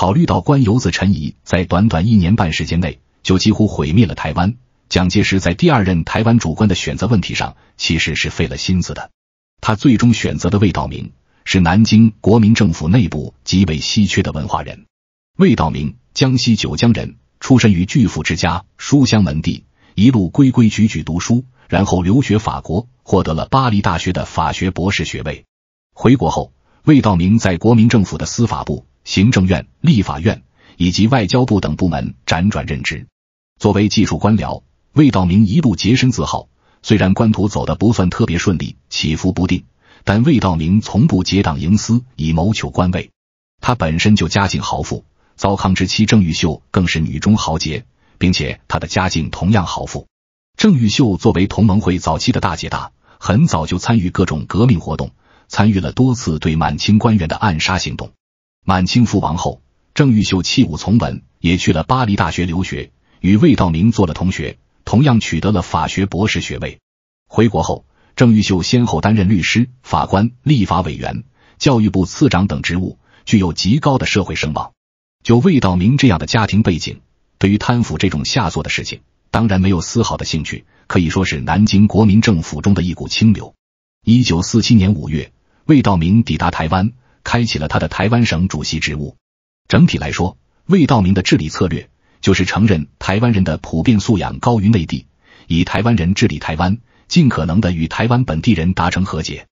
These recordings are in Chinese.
考虑到官游子陈仪在短短一年半时间内就几乎毁灭了台湾，蒋介石在第二任台湾主官的选择问题上其实是费了心思的。他最终选择的魏道明是南京国民政府内部极为稀缺的文化人。魏道明，江西九江人，出身于巨富之家，书香门第，一路规规矩矩读书，然后留学法国，获得了巴黎大学的法学博士学位。回国后，魏道明在国民政府的司法部。行政院、立法院以及外交部等部门辗转任职。作为技术官僚，魏道明一路洁身自好。虽然官途走得不算特别顺利，起伏不定，但魏道明从不结党营私以谋求官位。他本身就家境豪富，糟糠之妻郑玉秀更是女中豪杰，并且他的家境同样豪富。郑玉秀作为同盟会早期的大姐大，很早就参与各种革命活动，参与了多次对满清官员的暗杀行动。满清复亡后，郑玉秀弃武从文，也去了巴黎大学留学，与魏道明做了同学，同样取得了法学博士学位。回国后，郑玉秀先后担任律师、法官、立法委员、教育部次长等职务，具有极高的社会声望。就魏道明这样的家庭背景，对于贪腐这种下作的事情，当然没有丝毫的兴趣，可以说是南京国民政府中的一股清流。一九四七年五月，魏道明抵达台湾。开启了他的台湾省主席职务。整体来说，魏道明的治理策略就是承认台湾人的普遍素养高于内地，以台湾人治理台湾，尽可能的与台湾本地人达成和解。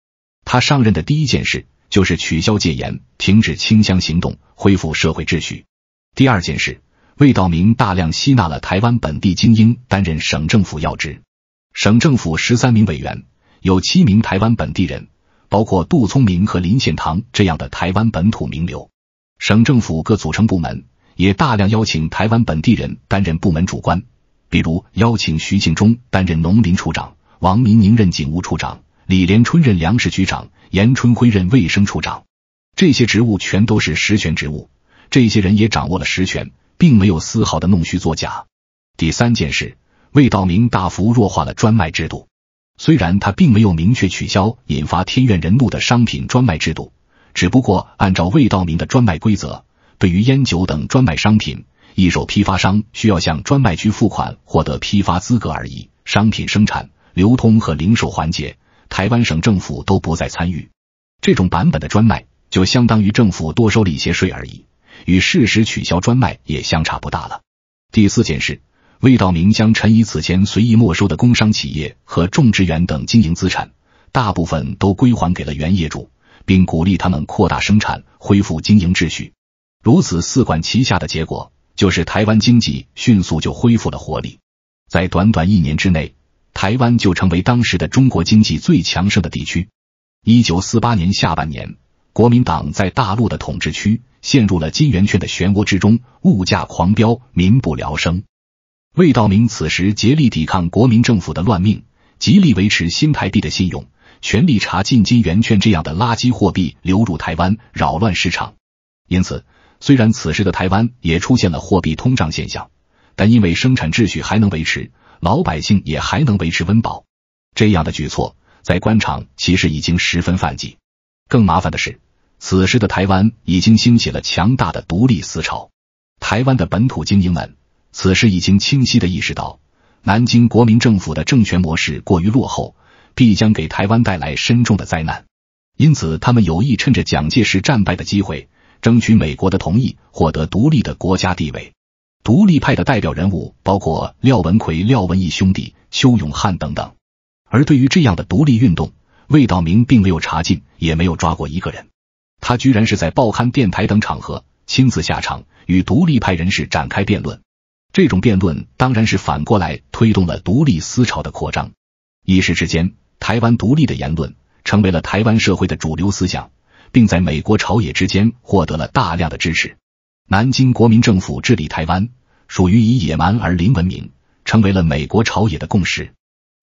他上任的第一件事就是取消戒严，停止清乡行动，恢复社会秩序。第二件事，魏道明大量吸纳了台湾本地精英担任省政府要职，省政府十三名委员有七名台湾本地人。包括杜聪明和林献堂这样的台湾本土名流，省政府各组成部门也大量邀请台湾本地人担任部门主官，比如邀请徐庆忠担任农林处长，王明宁任警务处长，李连春任粮食局长，严春辉任卫生处长。这些职务全都是实权职务，这些人也掌握了实权，并没有丝毫的弄虚作假。第三件事，魏道明大幅弱化了专卖制度。虽然他并没有明确取消引发天怨人怒的商品专卖制度，只不过按照魏道明的专卖规则，对于烟酒等专卖商品，一手批发商需要向专卖局付款获得批发资格而已。商品生产、流通和零售环节，台湾省政府都不再参与。这种版本的专卖，就相当于政府多收了一些税而已，与事实取消专卖也相差不大了。第四件事。魏道明将陈仪此前随意没收的工商企业和种植园等经营资产，大部分都归还给了原业主，并鼓励他们扩大生产，恢复经营秩序。如此四管齐下的结果，就是台湾经济迅速就恢复了活力。在短短一年之内，台湾就成为当时的中国经济最强盛的地区。一九四八年下半年，国民党在大陆的统治区陷入了金圆券的漩涡之中，物价狂飙，民不聊生。魏道明此时竭力抵抗国民政府的乱命，极力维持新台币的信用，全力查禁金圆券这样的垃圾货币流入台湾，扰乱市场。因此，虽然此时的台湾也出现了货币通胀现象，但因为生产秩序还能维持，老百姓也还能维持温饱。这样的举措在官场其实已经十分犯忌。更麻烦的是，此时的台湾已经兴起了强大的独立思潮，台湾的本土精英们。此时已经清晰的意识到，南京国民政府的政权模式过于落后，必将给台湾带来深重的灾难。因此，他们有意趁着蒋介石战败的机会，争取美国的同意，获得独立的国家地位。独立派的代表人物包括廖文奎、廖文义兄弟、邱永汉等等。而对于这样的独立运动，魏道明并没有查禁，也没有抓过一个人。他居然是在报刊、电台等场合亲自下场，与独立派人士展开辩论。这种辩论当然是反过来推动了独立思潮的扩张，一时之间，台湾独立的言论成为了台湾社会的主流思想，并在美国朝野之间获得了大量的支持。南京国民政府治理台湾，属于以野蛮而凌文明，成为了美国朝野的共识。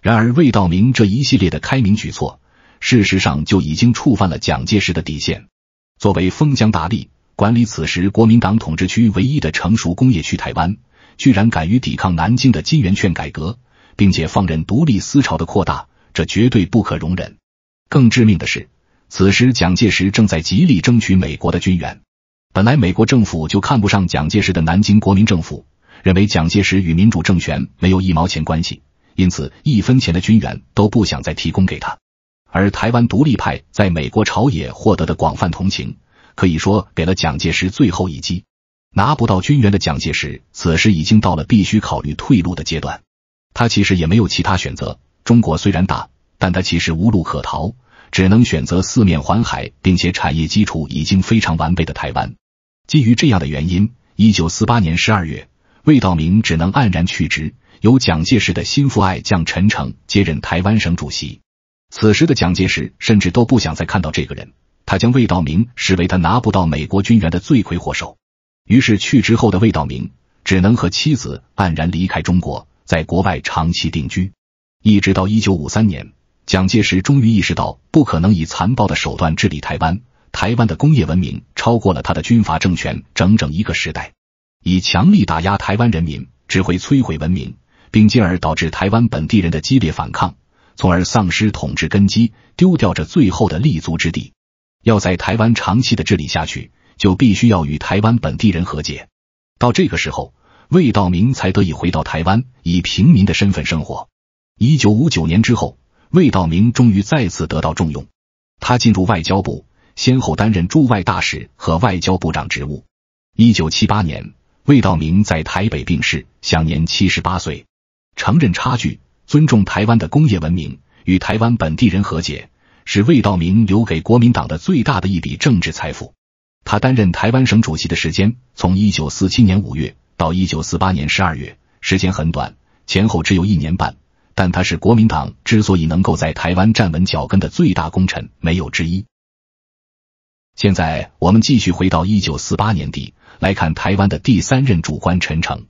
然而，魏道明这一系列的开明举措，事实上就已经触犯了蒋介石的底线。作为封疆大吏，管理此时国民党统治区唯一的成熟工业区台湾。居然敢于抵抗南京的金圆券改革，并且放任独立思潮的扩大，这绝对不可容忍。更致命的是，此时蒋介石正在极力争取美国的军援。本来美国政府就看不上蒋介石的南京国民政府，认为蒋介石与民主政权没有一毛钱关系，因此一分钱的军援都不想再提供给他。而台湾独立派在美国朝野获得的广泛同情，可以说给了蒋介石最后一击。拿不到军援的蒋介石，此时已经到了必须考虑退路的阶段。他其实也没有其他选择。中国虽然大，但他其实无路可逃，只能选择四面环海，并且产业基础已经非常完备的台湾。基于这样的原因，一九四八年十二月，魏道明只能黯然去职，由蒋介石的心腹爱将陈诚接任台湾省主席。此时的蒋介石甚至都不想再看到这个人，他将魏道明视为他拿不到美国军援的罪魁祸首。于是，去职后的魏道明只能和妻子黯然离开中国，在国外长期定居，一直到一九五三年，蒋介石终于意识到，不可能以残暴的手段治理台湾。台湾的工业文明超过了他的军阀政权整整一个时代，以强力打压台湾人民，只会摧毁文明，并进而导致台湾本地人的激烈反抗，从而丧失统治根基，丢掉这最后的立足之地。要在台湾长期的治理下去。就必须要与台湾本地人和解。到这个时候，魏道明才得以回到台湾，以平民的身份生活。一九五九年之后，魏道明终于再次得到重用，他进入外交部，先后担任驻外大使和外交部长职务。一九七八年，魏道明在台北病逝，享年七十八岁。承认差距，尊重台湾的工业文明，与台湾本地人和解，是魏道明留给国民党的最大的一笔政治财富。他担任台湾省主席的时间从一九四七年五月到一九四八年十二月，时间很短，前后只有一年半。但他是国民党之所以能够在台湾站稳脚跟的最大功臣，没有之一。现在我们继续回到一九四八年底来看台湾的第三任主官陈诚。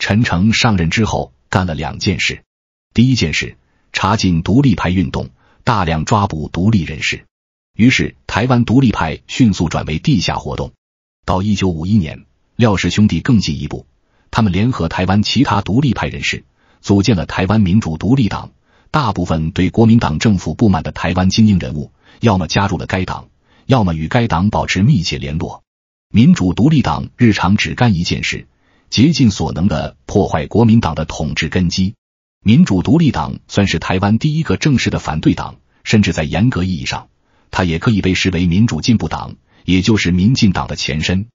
陈诚上任之后干了两件事：第一件事，查禁独立派运动，大量抓捕独立人士。于是，台湾独立派迅速转为地下活动。到一九五一年，廖氏兄弟更进一步，他们联合台湾其他独立派人士，组建了台湾民主独立党。大部分对国民党政府不满的台湾精英人物，要么加入了该党，要么与该党保持密切联络。民主独立党日常只干一件事：竭尽所能的破坏国民党的统治根基。民主独立党算是台湾第一个正式的反对党，甚至在严格意义上。他也可以被视为民主进步党，也就是民进党的前身。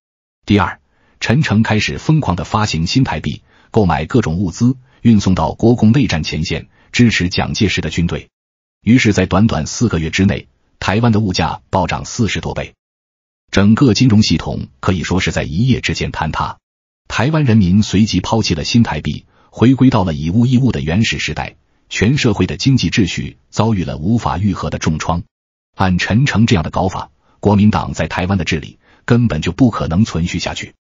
第二，陈诚开始疯狂的发行新台币，购买各种物资，运送到国共内战前线，支持蒋介石的军队。于是，在短短四个月之内，台湾的物价暴涨四十多倍，整个金融系统可以说是在一夜之间坍塌。台湾人民随即抛弃了新台币，回归到了以物易物的原始时代，全社会的经济秩序遭遇了无法愈合的重创。按陈诚这样的搞法，国民党在台湾的治理根本就不可能存续下去，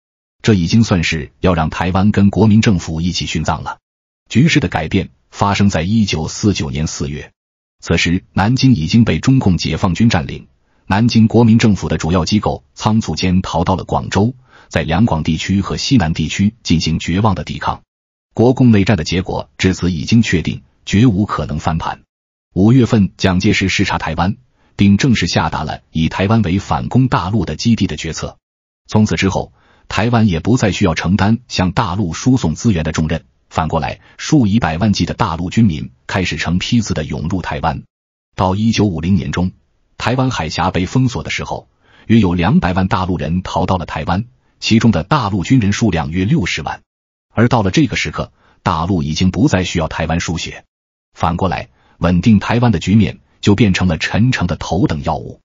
这已经算是要让台湾跟国民政府一起殉葬了。局势的改变发生在一九四九年四月，此时南京已经被中共解放军占领，南京国民政府的主要机构仓促间逃到了广州，在两广地区和西南地区进行绝望的抵抗。国共内战的结果至此已经确定，绝无可能翻盘。五月份，蒋介石视察台湾。并正式下达了以台湾为反攻大陆的基地的决策。从此之后，台湾也不再需要承担向大陆输送资源的重任。反过来，数以百万计的大陆军民开始成批次的涌入台湾。到一九五零年中，台湾海峡被封锁的时候，约有两百万大陆人逃到了台湾，其中的大陆军人数量约六十万。而到了这个时刻，大陆已经不再需要台湾输血，反过来稳定台湾的局面。就变成了陈诚的头等要务。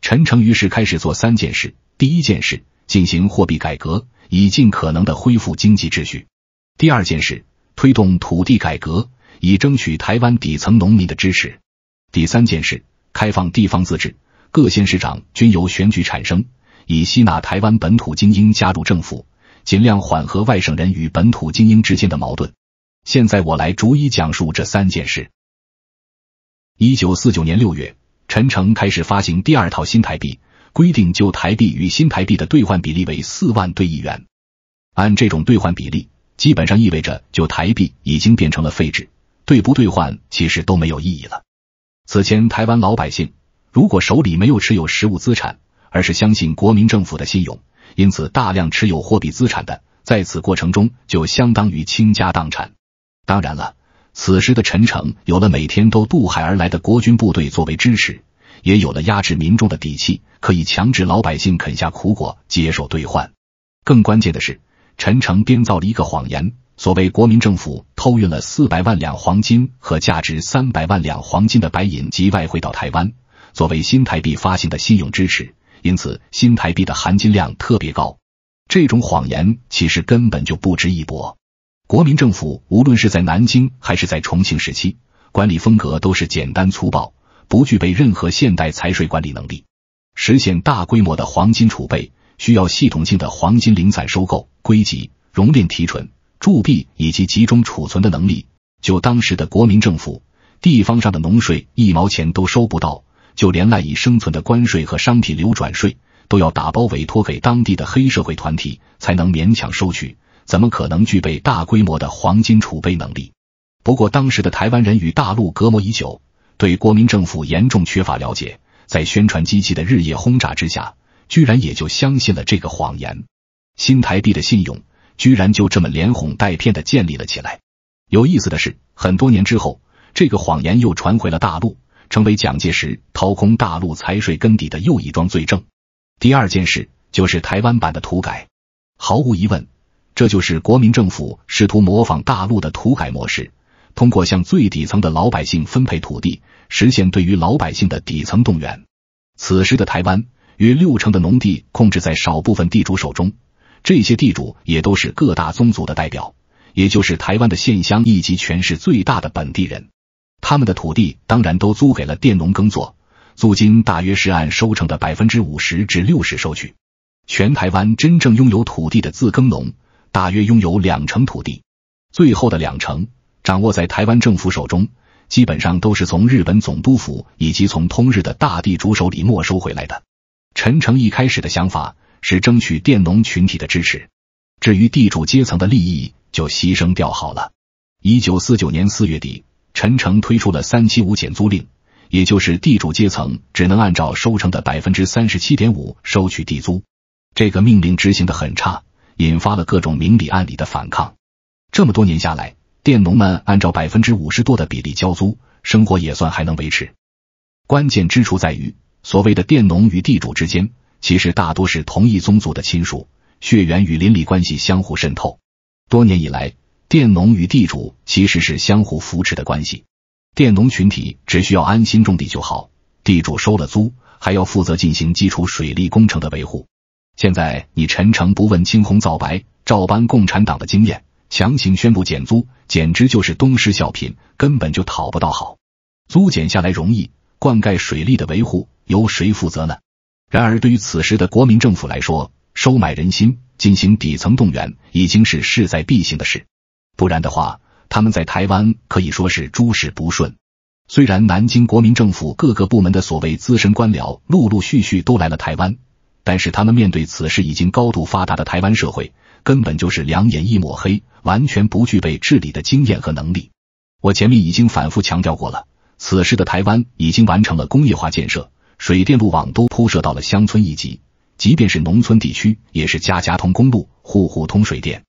陈诚于是开始做三件事：第一件事，进行货币改革，以尽可能的恢复经济秩序；第二件事，推动土地改革，以争取台湾底层农民的支持；第三件事，开放地方自治，各县市长均由选举产生，以吸纳台湾本土精英加入政府，尽量缓和外省人与本土精英之间的矛盾。现在我来逐一讲述这三件事。一九四九年六月，陈诚开始发行第二套新台币，规定旧台币与新台币的兑换比例为四万兑一元。按这种兑换比例，基本上意味着旧台币已经变成了废纸，兑不兑换其实都没有意义了。此前，台湾老百姓如果手里没有持有实物资产，而是相信国民政府的信用，因此大量持有货币资产的，在此过程中就相当于倾家荡产。当然了。此时的陈诚有了每天都渡海而来的国军部队作为支持，也有了压制民众的底气，可以强制老百姓啃下苦果，接受兑换。更关键的是，陈诚编造了一个谎言，所谓国民政府偷运了四百万两黄金和价值三百万两黄金的白银及外汇到台湾，作为新台币发行的信用支持，因此新台币的含金量特别高。这种谎言其实根本就不值一驳。国民政府无论是在南京还是在重庆时期，管理风格都是简单粗暴，不具备任何现代财税管理能力。实现大规模的黄金储备，需要系统性的黄金零散收购、归集、熔炼、提纯、铸币以及集中储存的能力。就当时的国民政府，地方上的农税一毛钱都收不到，就连赖以生存的关税和商品流转税，都要打包委托给当地的黑社会团体，才能勉强收取。怎么可能具备大规模的黄金储备能力？不过当时的台湾人与大陆隔膜已久，对国民政府严重缺乏了解，在宣传机器的日夜轰炸之下，居然也就相信了这个谎言。新台币的信用居然就这么连哄带骗的建立了起来。有意思的是，很多年之后，这个谎言又传回了大陆，成为蒋介石掏空大陆财税根底的又一桩罪证。第二件事就是台湾版的土改，毫无疑问。这就是国民政府试图模仿大陆的土改模式，通过向最底层的老百姓分配土地，实现对于老百姓的底层动员。此时的台湾，约六成的农地控制在少部分地主手中，这些地主也都是各大宗族的代表，也就是台湾的县乡以及全市最大的本地人。他们的土地当然都租给了佃农耕作，租金大约是按收成的百分之五十至六十收取。全台湾真正拥有土地的自耕农。大约拥有两成土地，最后的两成掌握在台湾政府手中，基本上都是从日本总督府以及从通日的大地主手里没收回来的。陈诚一开始的想法是争取佃农群体的支持，至于地主阶层的利益就牺牲掉好了。一九四九年四月底，陈诚推出了三七五减租令，也就是地主阶层只能按照收成的百分之三十七点五收取地租。这个命令执行的很差。引发了各种明里暗里的反抗。这么多年下来，佃农们按照百分之五十多的比例交租，生活也算还能维持。关键之处在于，所谓的佃农与地主之间，其实大多是同一宗族的亲属，血缘与邻里关系相互渗透。多年以来，佃农与地主其实是相互扶持的关系。佃农群体只需要安心种地就好，地主收了租，还要负责进行基础水利工程的维护。现在你陈诚不问青红皂白，照搬共产党的经验，强行宣布减租，简直就是东施效颦，根本就讨不到好。租减下来容易，灌溉水利的维护由谁负责呢？然而，对于此时的国民政府来说，收买人心、进行底层动员，已经是势在必行的事。不然的话，他们在台湾可以说是诸事不顺。虽然南京国民政府各个部门的所谓资深官僚，陆陆续续都来了台湾。但是他们面对此事已经高度发达的台湾社会，根本就是两眼一抹黑，完全不具备治理的经验和能力。我前面已经反复强调过了，此时的台湾已经完成了工业化建设，水电路网都铺设到了乡村一级，即便是农村地区，也是家家通公路，户户通水电，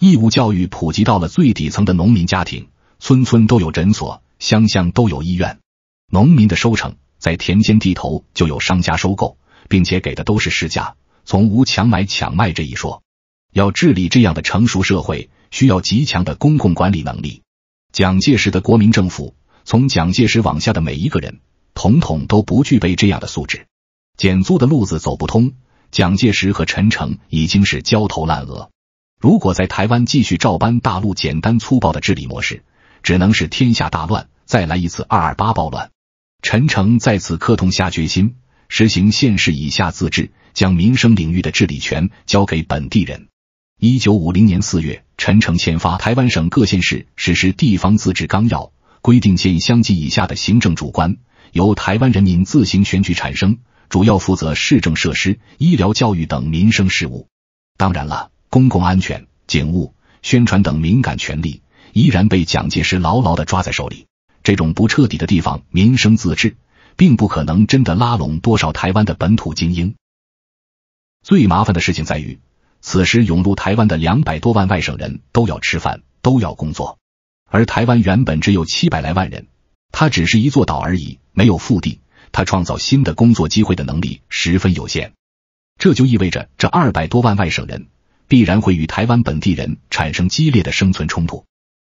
义务教育普及到了最底层的农民家庭，村村都有诊所，乡乡都有医院，农民的收成在田间地头就有商家收购。并且给的都是市价，从无强买强卖这一说。要治理这样的成熟社会，需要极强的公共管理能力。蒋介石的国民政府，从蒋介石往下的每一个人，统统都不具备这样的素质。减租的路子走不通，蒋介石和陈诚已经是焦头烂额。如果在台湾继续照搬大陆简单粗暴的治理模式，只能是天下大乱，再来一次二二八暴乱。陈诚再次磕头下决心。实行县市以下自治，将民生领域的治理权交给本地人。一九五零年四月，陈诚签发《台湾省各县市实施地方自治纲要》，规定县乡级以下的行政主官由台湾人民自行选举产生，主要负责市政设施、医疗、教育等民生事务。当然了，公共安全、警务、宣传等敏感权利依然被蒋介石牢牢的抓在手里。这种不彻底的地方民生自治。并不可能真的拉拢多少台湾的本土精英。最麻烦的事情在于，此时涌入台湾的两百多万外省人都要吃饭，都要工作，而台湾原本只有七百来万人，它只是一座岛而已，没有腹地，它创造新的工作机会的能力十分有限。这就意味着这二百多万外省人必然会与台湾本地人产生激烈的生存冲突。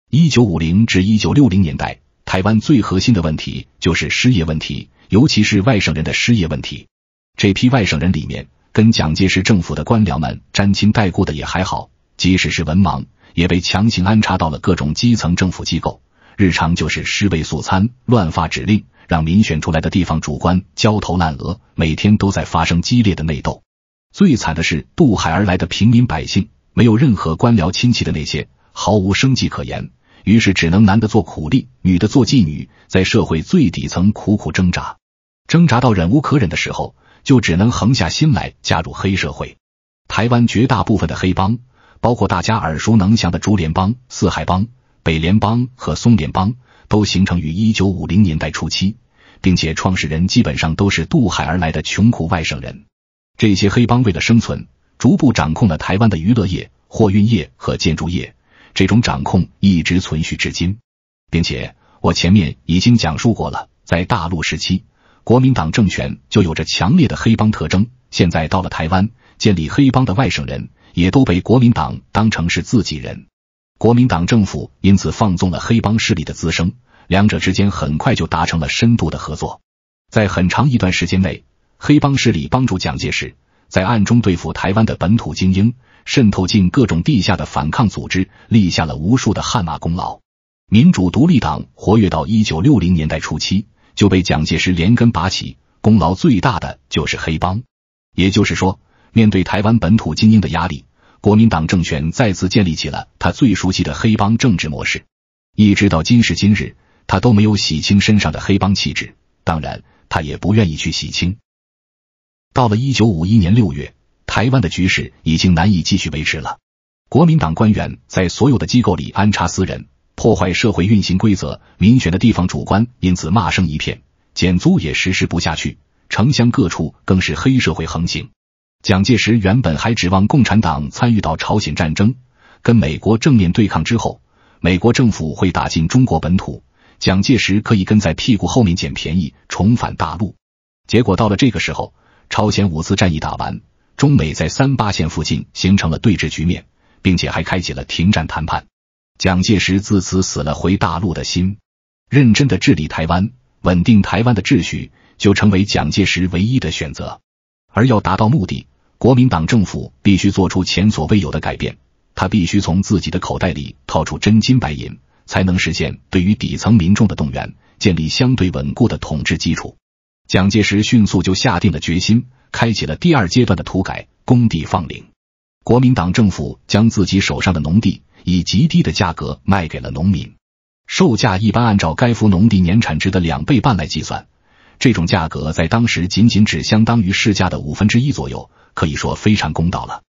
一九五零至一九六零年代，台湾最核心的问题就是失业问题。尤其是外省人的失业问题，这批外省人里面，跟蒋介石政府的官僚们沾亲带故的也还好，即使是文盲，也被强行安插到了各种基层政府机构，日常就是尸位素餐，乱发指令，让民选出来的地方主官焦头烂额，每天都在发生激烈的内斗。最惨的是渡海而来的平民百姓，没有任何官僚亲戚的那些，毫无生计可言，于是只能男的做苦力，女的做妓女，在社会最底层苦苦挣扎。挣扎到忍无可忍的时候，就只能横下心来加入黑社会。台湾绝大部分的黑帮，包括大家耳熟能详的竹联帮、四海帮、北联帮和松联帮，都形成于1950年代初期，并且创始人基本上都是渡海而来的穷苦外省人。这些黑帮为了生存，逐步掌控了台湾的娱乐业、货运业和建筑业。这种掌控一直存续至今，并且我前面已经讲述过了，在大陆时期。国民党政权就有着强烈的黑帮特征，现在到了台湾，建立黑帮的外省人也都被国民党当成是自己人，国民党政府因此放纵了黑帮势力的滋生，两者之间很快就达成了深度的合作。在很长一段时间内，黑帮势力帮助蒋介石在暗中对付台湾的本土精英，渗透进各种地下的反抗组织，立下了无数的汗马功劳。民主独立党活跃到一九六零年代初期。就被蒋介石连根拔起，功劳最大的就是黑帮。也就是说，面对台湾本土精英的压力，国民党政权再次建立起了他最熟悉的黑帮政治模式。一直到今时今日，他都没有洗清身上的黑帮气质，当然，他也不愿意去洗清。到了一九五一年六月，台湾的局势已经难以继续维持了。国民党官员在所有的机构里安插私人。破坏社会运行规则，民选的地方主官因此骂声一片，减租也实施不下去，城乡各处更是黑社会横行。蒋介石原本还指望共产党参与到朝鲜战争，跟美国正面对抗之后，美国政府会打进中国本土，蒋介石可以跟在屁股后面捡便宜，重返大陆。结果到了这个时候，朝鲜五次战役打完，中美在三八线附近形成了对峙局面，并且还开启了停战谈判。蒋介石自此死了回大陆的心，认真的治理台湾、稳定台湾的秩序，就成为蒋介石唯一的选择。而要达到目的，国民党政府必须做出前所未有的改变，他必须从自己的口袋里掏出真金白银，才能实现对于底层民众的动员，建立相对稳固的统治基础。蒋介石迅速就下定了决心，开启了第二阶段的土改、工地放领。国民党政府将自己手上的农地以极低的价格卖给了农民，售价一般按照该幅农地年产值的两倍半来计算，这种价格在当时仅仅只相当于市价的五分之一左右，可以说非常公道了。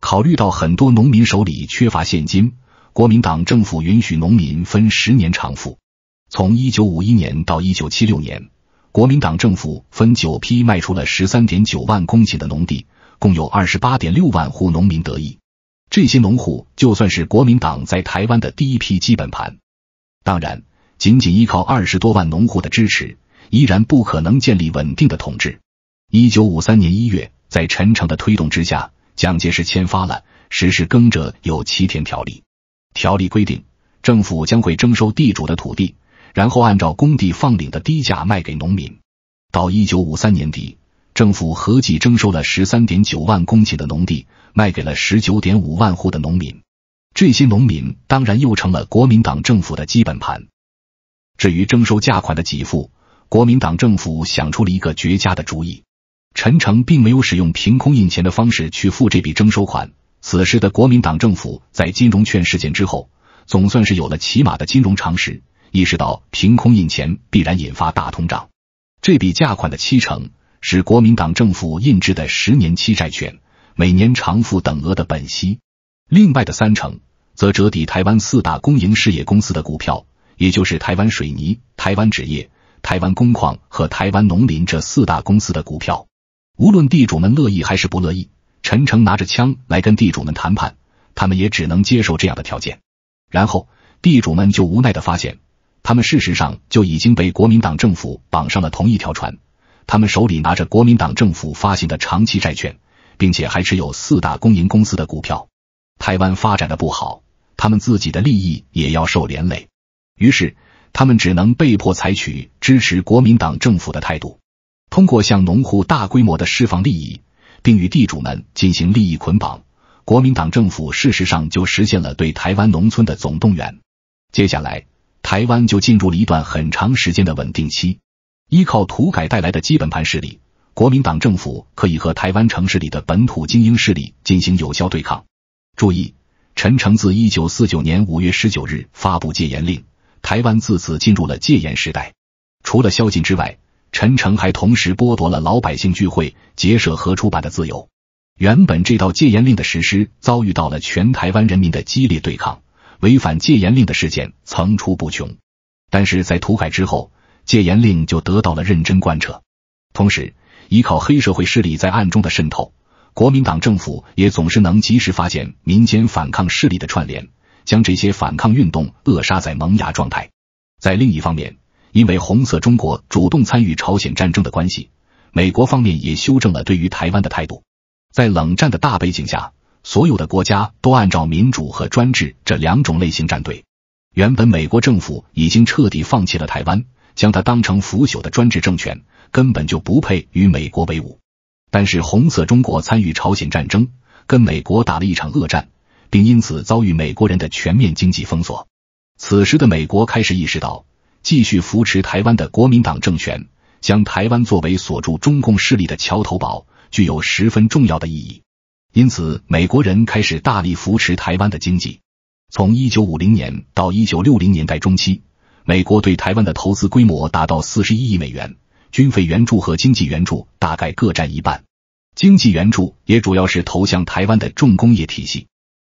考虑到很多农民手里缺乏现金，国民党政府允许农民分十年偿付。从1951年到1976年，国民党政府分九批卖出了13.9万公顷的农地。共有二十八点六万户农民得益，这些农户就算是国民党在台湾的第一批基本盘。当然，仅仅依靠二十多万农户的支持，依然不可能建立稳定的统治。一九五三年一月，在陈诚的推动之下，蒋介石签发了《实施耕者有其田条例》，条例规定，政府将会征收地主的土地，然后按照工地放领的低价卖给农民。到一九五三年底。政府合计征收了十三点九万公顷的农地，卖给了十九点五万户的农民。这些农民当然又成了国民党政府的基本盘。至于征收价款的给付，国民党政府想出了一个绝佳的主意。陈诚并没有使用凭空印钱的方式去付这笔征收款。此时的国民党政府在金融券事件之后，总算是有了起码的金融常识，意识到凭空印钱必然引发大通胀。这笔价款的七成。使国民党政府印制的十年期债券，每年偿付等额的本息，另外的三成则折抵台湾四大公营事业公司的股票，也就是台湾水泥、台湾纸业、台湾工矿和台湾农林这四大公司的股票。无论地主们乐意还是不乐意，陈诚拿着枪来跟地主们谈判，他们也只能接受这样的条件。然后，地主们就无奈地发现，他们事实上就已经被国民党政府绑上了同一条船。他们手里拿着国民党政府发行的长期债券，并且还持有四大公营公司的股票。台湾发展的不好，他们自己的利益也要受连累，于是他们只能被迫采取支持国民党政府的态度。通过向农户大规模的释放利益，并与地主们进行利益捆绑，国民党政府事实上就实现了对台湾农村的总动员。接下来，台湾就进入了一段很长时间的稳定期。依靠土改带来的基本盘势力，国民党政府可以和台湾城市里的本土精英势力进行有效对抗。注意，陈诚自一九四九年五月十九日发布戒严令，台湾自此进入了戒严时代。除了宵禁之外，陈诚还同时剥夺了老百姓聚会、结社和出版的自由。原本这道戒严令的实施遭遇到了全台湾人民的激烈对抗，违反戒严令的事件层出不穷。但是在土改之后。戒严令就得到了认真贯彻，同时依靠黑社会势力在暗中的渗透，国民党政府也总是能及时发现民间反抗势力的串联，将这些反抗运动扼杀在萌芽状态。在另一方面，因为红色中国主动参与朝鲜战争的关系，美国方面也修正了对于台湾的态度。在冷战的大背景下，所有的国家都按照民主和专制这两种类型站队。原本美国政府已经彻底放弃了台湾。将它当成腐朽的专制政权，根本就不配与美国为伍。但是，红色中国参与朝鲜战争，跟美国打了一场恶战，并因此遭遇美国人的全面经济封锁。此时的美国开始意识到，继续扶持台湾的国民党政权，将台湾作为锁住中共势力的桥头堡，具有十分重要的意义。因此，美国人开始大力扶持台湾的经济。从一九五零年到一九六零年代中期。美国对台湾的投资规模达到四十一亿美元，军费援助和经济援助大概各占一半。经济援助也主要是投向台湾的重工业体系。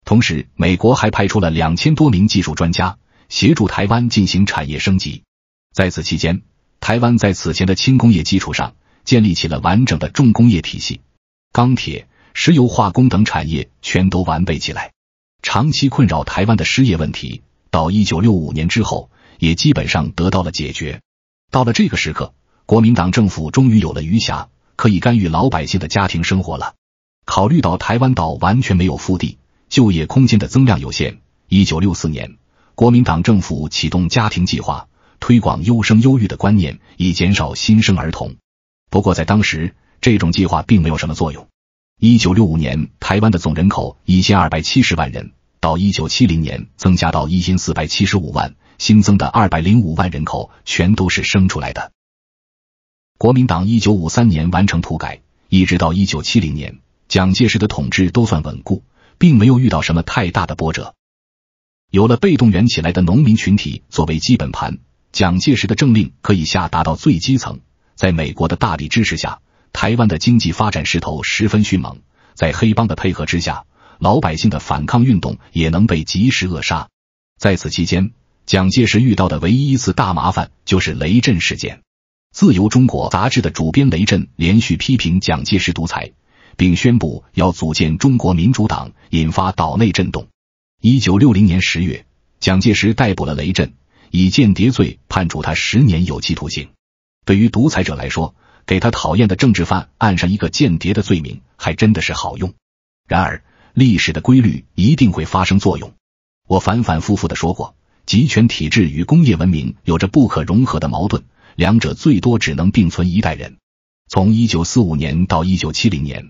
同时，美国还派出了两千多名技术专家，协助台湾进行产业升级。在此期间，台湾在此前的轻工业基础上，建立起了完整的重工业体系，钢铁、石油化工等产业全都完备起来。长期困扰台湾的失业问题，到一九六五年之后。也基本上得到了解决。到了这个时刻，国民党政府终于有了余暇，可以干预老百姓的家庭生活了。考虑到台湾岛完全没有腹地，就业空间的增量有限，一九六四年，国民党政府启动家庭计划，推广优生优育的观念，以减少新生儿童。不过，在当时，这种计划并没有什么作用。一九六五年，台湾的总人口一千二百七十万人，到一九七零年增加到一千四百七十五万。新增的二百零五万人口全都是生出来的。国民党一九五三年完成土改，一直到一九七零年，蒋介石的统治都算稳固，并没有遇到什么太大的波折。有了被动员起来的农民群体作为基本盘，蒋介石的政令可以下达到最基层。在美国的大力支持下，台湾的经济发展势头十分迅猛。在黑帮的配合之下，老百姓的反抗运动也能被及时扼杀。在此期间，蒋介石遇到的唯一一次大麻烦就是雷震事件。《自由中国》杂志的主编雷震连续批评蒋介石独裁，并宣布要组建中国民主党，引发岛内震动。一九六零年十月，蒋介石逮捕了雷震，以间谍罪判处他十年有期徒刑。对于独裁者来说，给他讨厌的政治犯按上一个间谍的罪名，还真的是好用。然而，历史的规律一定会发生作用。我反反复复的说过。集权体制与工业文明有着不可融合的矛盾，两者最多只能并存一代人。从一九四五年到一九七零年，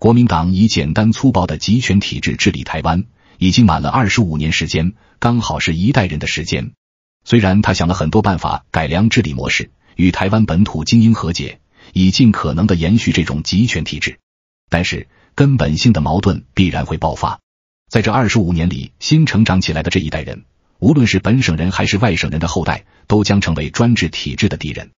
国民党以简单粗暴的集权体制治理台湾，已经满了二十五年时间，刚好是一代人的时间。虽然他想了很多办法改良治理模式，与台湾本土精英和解，以尽可能的延续这种集权体制，但是根本性的矛盾必然会爆发。在这二十五年里，新成长起来的这一代人。无论是本省人还是外省人的后代，都将成为专制体制的敌人。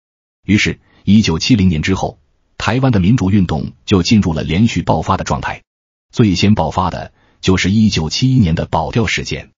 于是，一九七零年之后，台湾的民主运动就进入了连续爆发的状态。最先爆发的就是一九七一年的保钓事件。